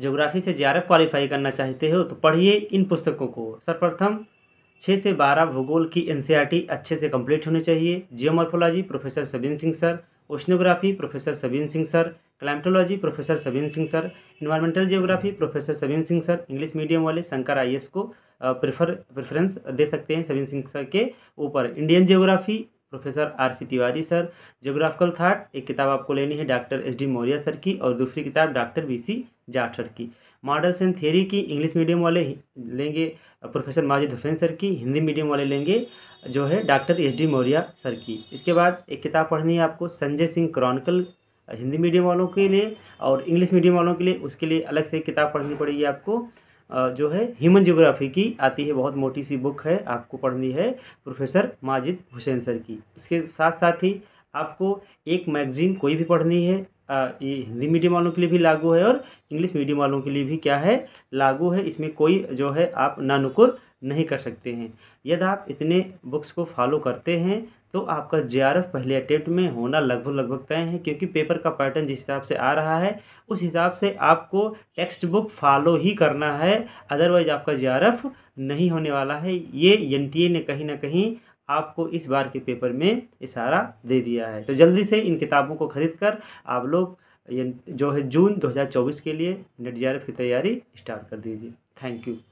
geography से जे qualify करना चाहते हो तो पढ़िए इन पुस्तकों को सर्वप्रथम छः से बारह भूगोल की एन अच्छे से कंप्लीट होनी चाहिए geomorphology professor Sabin Singh sir oceanography professor Sabin Singh sir climatology professor Sabin Singh sir environmental geography professor Sabin Singh sir English medium वाले शंकर आई को प्रेफर प्रेफरेंस दे सकते हैं सबिन सिंह सर के ऊपर Indian geography professor R C Tiwari sir geographical thought एक किताब आपको लेनी है doctor S D Maurya sir की और दूसरी किताब डॉक्टर वी सी जाठर की मॉडल्स एंड थियरी की इंग्लिश मीडियम वाले लेंगे प्रोफेसर माजिद हुसैन सर की हिंदी मीडियम वाले लेंगे जो है doctor S D Maurya sir की इसके बाद एक किताब पढ़नी है आपको संजय सिंह क्रॉनिकल हिंदी मीडियम वालों के लिए और इंग्लिश मीडियम वालों के लिए उसके लिए अलग से किताब पढ़नी पड़ेगी आपको जो है ह्यूमन जियोग्राफी की आती है बहुत मोटी सी बुक है आपको पढ़नी है प्रोफेसर माजिद हुसैन सर की इसके साथ साथ ही आपको एक मैगज़ीन कोई भी पढ़नी है ये हिंदी मीडियम वालों के लिए भी लागू है और इंग्लिश मीडियम वालों के लिए भी क्या है लागू है इसमें कोई जो है आप नानुकुर नहीं कर सकते हैं यदि आप इतने बुक्स को फॉलो करते हैं तो आपका जे पहले अटैम्प्ट में होना लगभग लगभग तय है क्योंकि पेपर का पैटर्न जिस हिसाब से आ रहा है उस हिसाब से आपको टेक्स्ट बुक फॉलो ही करना है अदरवाइज आपका जे नहीं होने वाला है ये एन ने कहीं ना कहीं आपको इस बार के पेपर में इशारा दे दिया है तो जल्दी से इन किताबों को खरीद कर आप लोग जो है जून 2024 के लिए नेट जी की तैयारी स्टार्ट कर दीजिए थैंक यू